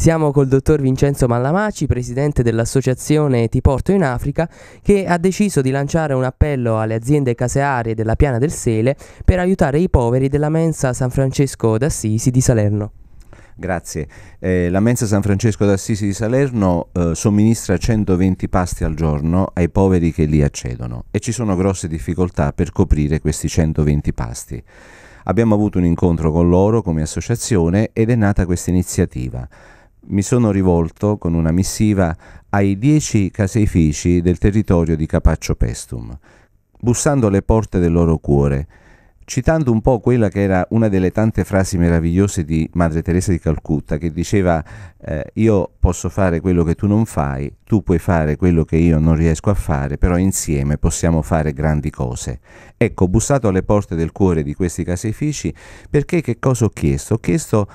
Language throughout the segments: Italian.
Siamo col dottor Vincenzo Mallamaci, presidente dell'associazione Ti Porto in Africa, che ha deciso di lanciare un appello alle aziende casearie della Piana del Sele per aiutare i poveri della mensa San Francesco d'Assisi di Salerno. Grazie. Eh, la mensa San Francesco d'Assisi di Salerno eh, somministra 120 pasti al giorno ai poveri che li accedono e ci sono grosse difficoltà per coprire questi 120 pasti. Abbiamo avuto un incontro con loro come associazione ed è nata questa iniziativa mi sono rivolto con una missiva ai dieci caseifici del territorio di Capaccio Pestum, bussando alle porte del loro cuore, citando un po' quella che era una delle tante frasi meravigliose di Madre Teresa di Calcutta, che diceva eh, io posso fare quello che tu non fai, tu puoi fare quello che io non riesco a fare, però insieme possiamo fare grandi cose. Ecco, bussato alle porte del cuore di questi caseifici, perché che cosa ho chiesto? Ho chiesto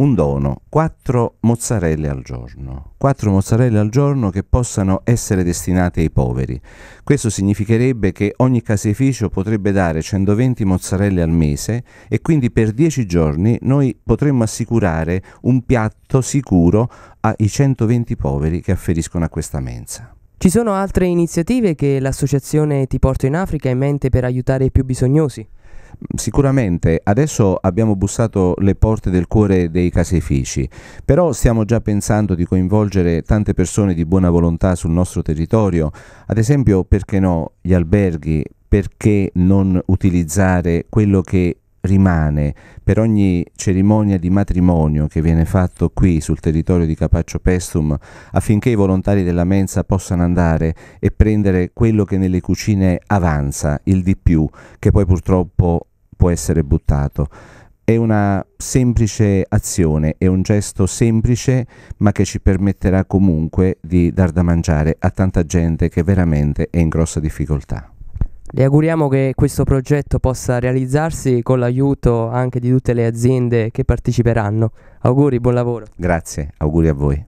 un dono, quattro mozzarelle al giorno, quattro mozzarelle al giorno che possano essere destinate ai poveri. Questo significherebbe che ogni caseificio potrebbe dare 120 mozzarelle al mese e quindi per 10 giorni noi potremmo assicurare un piatto sicuro ai 120 poveri che afferiscono a questa mensa. Ci sono altre iniziative che l'associazione Ti Porto in Africa ha in mente per aiutare i più bisognosi? sicuramente adesso abbiamo bussato le porte del cuore dei caseifici, però stiamo già pensando di coinvolgere tante persone di buona volontà sul nostro territorio, ad esempio perché no gli alberghi, perché non utilizzare quello che rimane per ogni cerimonia di matrimonio che viene fatto qui sul territorio di Capaccio Pestum affinché i volontari della mensa possano andare e prendere quello che nelle cucine avanza, il di più, che poi purtroppo può essere buttato. È una semplice azione, è un gesto semplice ma che ci permetterà comunque di dar da mangiare a tanta gente che veramente è in grossa difficoltà. Le auguriamo che questo progetto possa realizzarsi con l'aiuto anche di tutte le aziende che parteciperanno. Auguri, buon lavoro. Grazie, auguri a voi.